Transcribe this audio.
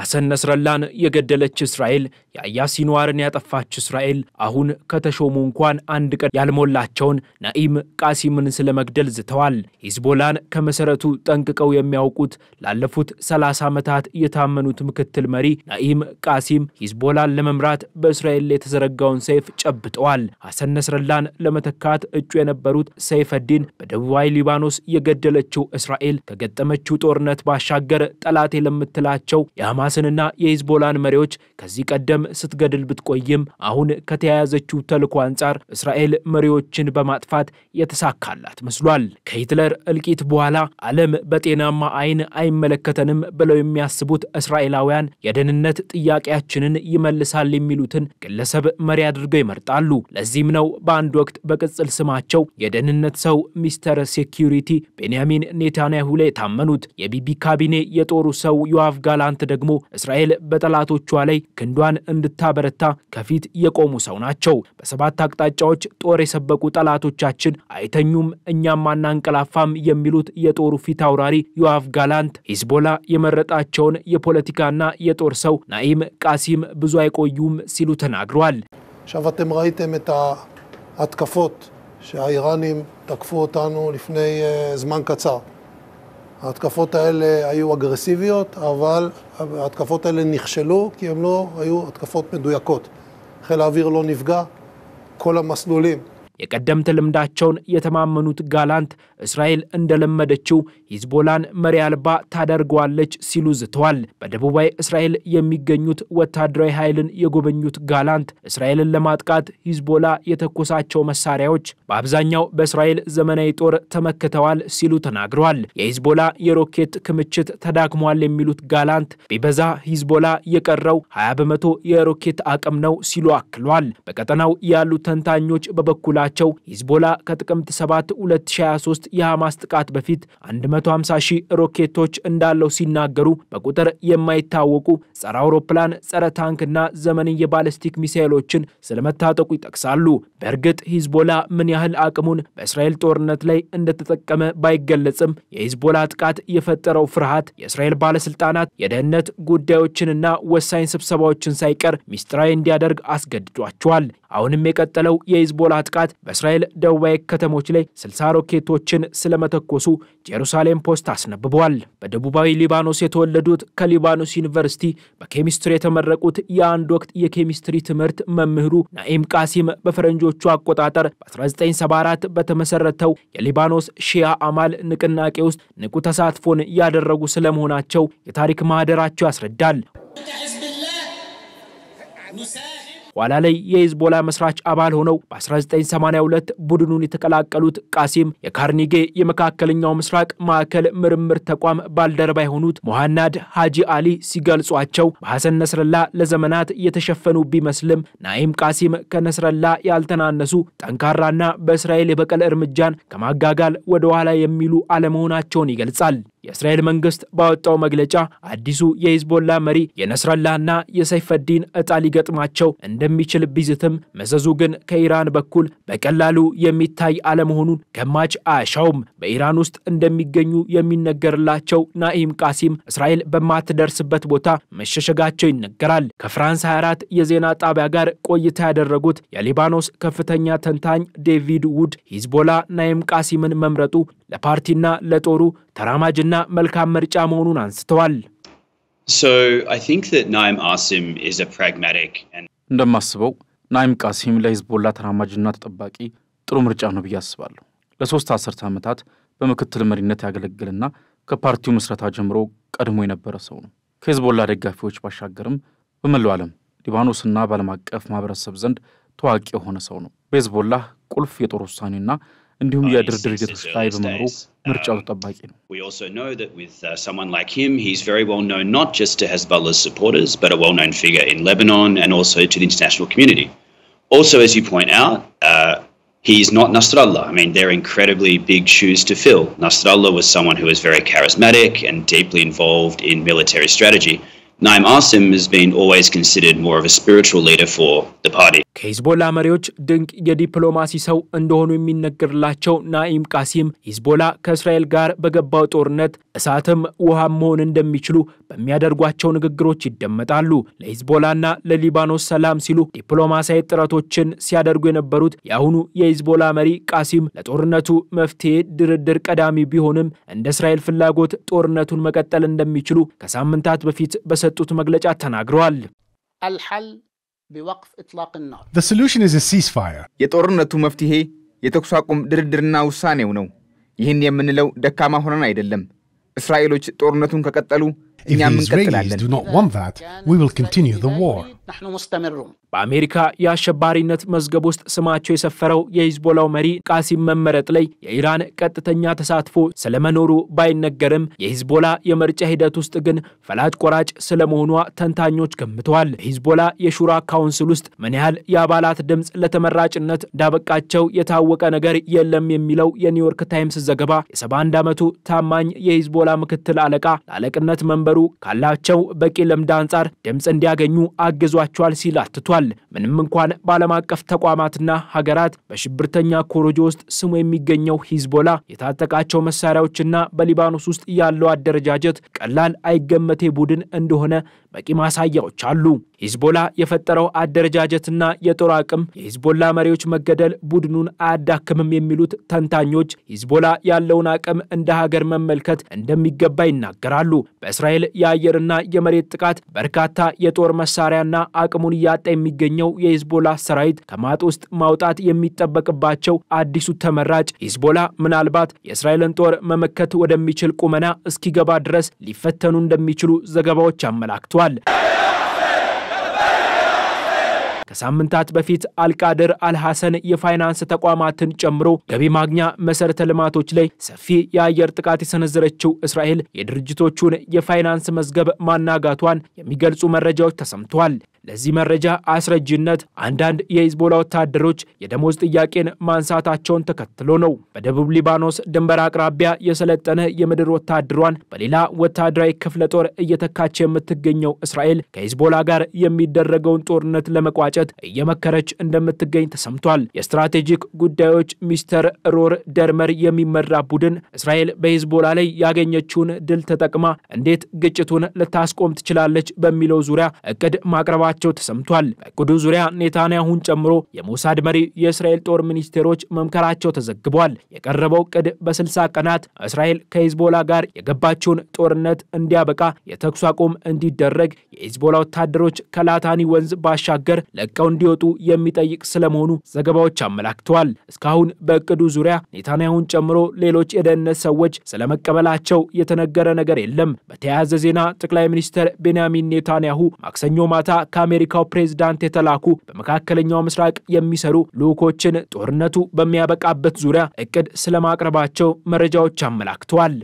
ሐሰን ነስረላን የገደለች እስራኤል የአያ ሲንዋርን ያጠፋች እስራኤል አሁን ከተሾሙ እንኳን አንድ ቀን ያልሞላቸውን ናኢም ቃሲምን ስለመግደል ዝተዋል። ሂዝቦላን ከመሠረቱ ጠንቅቀው የሚያውቁት ላለፉት 30 ዓመታት የታመኑት ምክትል መሪ ናኢም ቃሲም ሂዝቦላን ለመምራት በእስራኤል ላይ የተዘረጋውን ሰይፍ ጨብጠዋል። ሐሰን ነስረላን ለመተካት እጩ የነበሩት ሰይፈዲን በደቡባዊ ሊባኖስ የገደለችው እስራኤል ከገጠመችው ጦርነት ባሻገር ጠላቴ ለምትላቸው የሐማ የሐማስንና የሂዝቦላን መሪዎች ከዚህ ቀደም ስትገድል ብትቆይም አሁን ከተያያዘችው ተልዕኮ አንጻር እስራኤል መሪዎችን በማጥፋት የተሳካላት መስሏል። ከሂትለር እልቂት በኋላ ዓለም በጤናማ ዓይን አይመለከተንም ብለው የሚያስቡት እስራኤላውያን የደህንነት ጥያቄያችንን ይመልሳል የሚሉትን ግለሰብ መሪ አድርገው ይመርጣሉ። ለዚህም ነው በአንድ ወቅት በቅጽል ስማቸው የደህንነት ሰው ሚስተር ሴኪሪቲ ቤንያሚን ኔታንያሁ ላይ የታመኑት። የቢቢ ካቢኔ የጦሩ ሰው ዮአፍ ጋላንት ደግሞ እስራኤል በጠላቶቿ ላይ ክንዷን እንድታበረታ ከፊት የቆሙ ሰው ናቸው። በሰባት አቅጣጫዎች ጦር የሰበቁ ጠላቶቻችን አይተኙም፣ እኛም አናንቀላፋም የሚሉት የጦሩ ፊት አውራሪ ዮአፍ ጋላንት ሂዝቦላ የመረጣቸውን የፖለቲካና የጦር ሰው ናኢም ቃሲም ብዙ አይቆዩም ሲሉ ተናግረዋል። አትከፎት ሻኢራኒም תקפו אותנו ልፍነይ ዝማን קצר. ההתקפות האלה היו אגרסיביות, אבל ההתקפות האלה נכשלו כי הן לא היו התקפות מדויקות. חיל האוויר לא נפגע, כל המסלולים የቀደምት ልምዳቸውን የተማመኑት ጋላንት እስራኤል እንደለመደችው ሂዝቦላን መሪ አልባ ታደርገዋለች ሲሉ ዝተዋል። በደቡባዊ እስራኤል የሚገኙት ወታደራዊ ኃይልን የጎበኙት ጋላንት እስራኤልን ለማጥቃት ሂዝቦላ የተኮሳቸው መሳሪያዎች በአብዛኛው በእስራኤል ዘመናዊ ጦር ተመክተዋል ሲሉ ተናግረዋል። የሂዝቦላ የሮኬት ክምችት ተዳክሟል የሚሉት ጋላንት ቢበዛ ሂዝቦላ የቀረው 20 በመቶ የሮኬት አቅም ነው ሲሉ አክሏል። በቀጠናው ያሉ ተንታኞች በበኩላ በበኩላቸው ሂዝቦላ ከጥቅምት 7 2023 የሐማስ ጥቃት በፊት 150 ሺህ ሮኬቶች እንዳለው ሲናገሩ በቁጥር የማይታወቁ ጸረ አውሮፕላን፣ ጸረ ታንክና ዘመን የባለስቲክ ሚሳይሎችን ስለመታጠቁ ይጠቅሳሉ። በእርግጥ ሂዝቦላ ምን ያህል አቅሙን በእስራኤል ጦርነት ላይ እንደተጠቀመ ባይገለጽም የሂዝቦላ ጥቃት የፈጠረው ፍርሃት የእስራኤል ባለስልጣናት የደህንነት ጉዳዮችንና ወሳኝ ስብሰባዎችን ሳይቀር ሚስጥራዊ እንዲያደርግ አስገድዷቸዋል። አሁንም የቀጠለው የሂዝቦላ ጥቃት ጥቃት በእስራኤል ደቡባዊ ከተሞች ላይ 60 ሮኬቶችን ስለመተኮሱ ጄሩሳሌም ፖስት አስነብቧል። በደቡባዊ ሊባኖስ የተወለዱት ከሊባኖስ ዩኒቨርሲቲ በኬሚስትሪ የተመረቁት የአንድ ወቅት የኬሚስትሪ ትምህርት መምህሩ ናኢም ቃሲም በፈረንጆቹ አቆጣጠር በ1974 በተመሰረተው የሊባኖስ ሺያ አማል ንቅናቄ ውስጥ ንቁ ተሳትፎን ያደረጉ ስለመሆናቸው የታሪክ ማህደራቸው ያስረዳል። ኋላ ላይ የሂዝቦላ መስራች አባል ሆነው በ1982 ቡድኑን የተቀላቀሉት ቃሲም የካርኒጌ የመካከለኛው ምስራቅ ማዕከል ምርምር ተቋም ባልደረባ የሆኑት ሞሃናድ ሀጂ አሊ ሲገልጿቸው በሐሰን ነስረላ ለዘመናት የተሸፈኑ ቢመስልም ናኢም ቃሲም ከነስረላ ያልተናነሱ ጠንካራና በእስራኤል የበቀል እርምጃን ከማጋጋል ወደ ኋላ የሚሉ አለመሆናቸውን ይገልጻል። የእስራኤል መንግስት ባወጣው መግለጫ አዲሱ የሂዝቦላ መሪ ና የሰይፈዲን እጣ ሊገጥማቸው እንደሚችል ቢዝትም መዘዙ ግን ከኢራን በኩል በቀላሉ የሚታይ አለመሆኑን ገማች አያሻውም። በኢራን ውስጥ እንደሚገኙ የሚነገርላቸው ናኢም ቃሲም እስራኤል በማትደርስበት ቦታ መሸሸጋቸው ይነገራል። ከፍራንስ 24 የዜና ጣቢያ ጋር ቆይታ ያደረጉት የሊባኖስ ከፍተኛ ተንታኝ ዴቪድ ውድ ሂዝቦላ ናኢም ቃሲምን መምረጡ ለፓርቲና ለጦሩ ተራማጅና መልካም ምርጫ መሆኑን አንስተዋል። እንደማስበው ናይም ቃሲም ለሂዝቦላ ተራማጅና ተጠባቂ ጥሩ ምርጫ ነው ብዬ አስባለሁ። ለሶስት አስርተ ዓመታት በምክትል መሪነት ያገለግልና ከፓርቲው ምስረታ ጀምሮ ቀድሞ የነበረ ሰው ነው። ከሂዝቦላ ደጋፊዎች ባሻገርም በመላው ዓለም ሊባኖስና በዓለም አቀፍ ማህበረሰብ ዘንድ ታዋቂ የሆነ ሰው ነው። በሂዝቦላህ ቁልፍ የጦር ውሳኔና Uh, um, we also know that with uh, someone like him, he's very well known not just to Hezbollah's supporters, but a well-known figure in Lebanon and also to the international community. Also, as you point out, uh, he's not Nasrallah. I mean, they're incredibly big shoes to fill. Nasrallah was someone who was very charismatic and deeply involved in military strategy. Naim Asim has been always considered more of a spiritual leader for the party. ከሂዝቦላ መሪዎች ድንቅ የዲፕሎማሲ ሰው እንደሆኑ የሚነገርላቸው ናኢም ቃሲም ሂዝቦላ ከእስራኤል ጋር በገባው ጦርነት እሳትም ውሃም መሆን እንደሚችሉ በሚያደርጓቸው ንግግሮች ይደመጣሉ። ለሂዝቦላና ለሊባኖስ ሰላም ሲሉ ዲፕሎማሲያዊ ጥረቶችን ሲያደርጉ የነበሩት የአሁኑ የሂዝቦላ መሪ ቃሲም ለጦርነቱ መፍትሄ ድርድር ቀዳሚ ቢሆንም እንደ እስራኤል ፍላጎት ጦርነቱን መቀጠል እንደሚችሉ ከሳምንታት በፊት በሰጡት መግለጫ ተናግረዋል። አልሐል The solution is a ceasefire. የጦርነቱ መፍትሄ የተኩስ አቁም ድርድርና ውሳኔው ነው። ይህን የምንለው ደካማ ሆነን አይደለም። እስራኤሎች ጦርነቱን ከቀጠሉ እኛም እንቀጥላለን። If the Israelis do not want that, we will continue the war. ናሕኑ ሙስተምሩን በአሜሪካ የአሸባሪነት መዝገብ ውስጥ ስማቸው የሰፈረው የሂዝቦላው መሪ ቃሲም መመረጥ ላይ የኢራን ቀጥተኛ ተሳትፎ ስለመኖሩ ባይነገርም የሂዝቦላ የምርጫ ሂደት ውስጥ ግን ፈላጭ ቆራጭ ስለመሆኗ ተንታኞች ገምተዋል። በሂዝቦላ የሹራ ካውንስል ውስጥ ምን ያህል የአባላት ድምፅ ለተመራጭነት እንዳበቃቸው የታወቀ ነገር የለም የሚለው የኒውዮርክ ታይምስ ዘገባ የ71 ዓመቱ ታማኝ የሂዝቦላ ምክትል አለቃ ለአለቅነት መንበሩ ካላቸው በቂ ልምድ አንጻር ድምፅ እንዲያገኙ አግዟል ይዟቸዋል ሲል አትቷል። ምንም እንኳን በዓለም አቀፍ ተቋማትና ሀገራት በሽብርተኛ ኮሮጆ ውስጥ ስሙ የሚገኘው ሂዝቦላ የታጠቃቸው መሳሪያዎችና በሊባኖስ ውስጥ ያለው አደረጃጀት ቀላል አይገመቴ ቡድን እንደሆነ በቂ ማሳያዎች አሉ። ሂዝቦላ የፈጠረው አደረጃጀትና የጦር አቅም፣ የሂዝቦላ መሪዎች መገደል ቡድኑን አያዳክምም የሚሉት ተንታኞች ሂዝቦላ ያለውን አቅም እንደ ሀገር መመልከት እንደሚገባ ይናገራሉ። በእስራኤል የአየርና የመሬት ጥቃት በርካታ የጦር መሳሪያና አቅሙን እያጣ የሚገኘው የሂዝቦላ ሰራዊት ከማጥ ውስጥ ማውጣት የሚጠበቅባቸው አዲሱ ተመራጭ ሂዝቦላ ምናልባት የእስራኤልን ጦር መመከት ወደሚችል ቁመና እስኪገባ ድረስ ሊፈተኑ እንደሚችሉ ዘገባዎች አመላክተዋል። ከሳምንታት በፊት አልቃድር አልሐሰን የፋይናንስ ተቋማትን ጨምሮ ገቢ ማግኛ መሰረተ ልማቶች ላይ ሰፊ የአየር ጥቃት የሰነዘረችው እስራኤል የድርጅቶቹን የፋይናንስ መዝገብ ማናጋቷን የሚገልጹ መረጃዎች ተሰምተዋል። ለዚህ መረጃ አስረጅነት አንዳንድ የሂዝቦላ ወታደሮች የደሞዝ ጥያቄን ማንሳታቸውን ተከትሎ ነው። በደቡብ ሊባኖስ ድንበር አቅራቢያ የሰለጠነ የምድር ወታደሯን በሌላ ወታደራዊ ክፍለ ጦር እየተካች የምትገኘው እስራኤል ከሂዝቦላ ጋር የሚደረገውን ጦርነት ለመቋጨት እየመከረች እንደምትገኝ ተሰምቷል። የስትራቴጂክ ጉዳዮች ሚስተር ሮር ደርመር የሚመራ ቡድን እስራኤል በሂዝቦላ ላይ ያገኘችውን ድል ተጠቅማ እንዴት ግጭቱን ልታስቆም ትችላለች በሚለው ዙሪያ እቅድ ማቅረባ መግለጻቸው ተሰምቷል። በእቅዱ ዙሪያ ኔታንያሁን ጨምሮ የሞሳድ መሪ፣ የእስራኤል ጦር ሚኒስቴሮች መምከራቸው ተዘግቧል። የቀረበው እቅድ በስልሳ ቀናት እስራኤል ከሂዝቦላ ጋር የገባችውን ጦርነት እንዲያበቃ የተኩስ አቁም እንዲደረግ የሂዝቦላ ወታደሮች ከላታኒ ወንዝ ባሻገር ለቀው እንዲወጡ የሚጠይቅ ስለመሆኑ ዘገባዎች አመላክተዋል። እስካሁን በእቅዱ ዙሪያ ኔታንያሁን ጨምሮ ሌሎች የደህንነት ሰዎች ስለመቀበላቸው የተነገረ ነገር የለም። በተያያዘ ዜና ጠቅላይ ሚኒስትር ቤንያሚን ኔታንያሁ ማክሰኞ ማታ ከአሜሪካው ፕሬዝዳንት የተላኩ በመካከለኛው ምስራቅ የሚሰሩ ልዑኮችን ጦርነቱ በሚያበቃበት ዙሪያ እቅድ ስለማቅረባቸው መረጃዎች አመላክተዋል።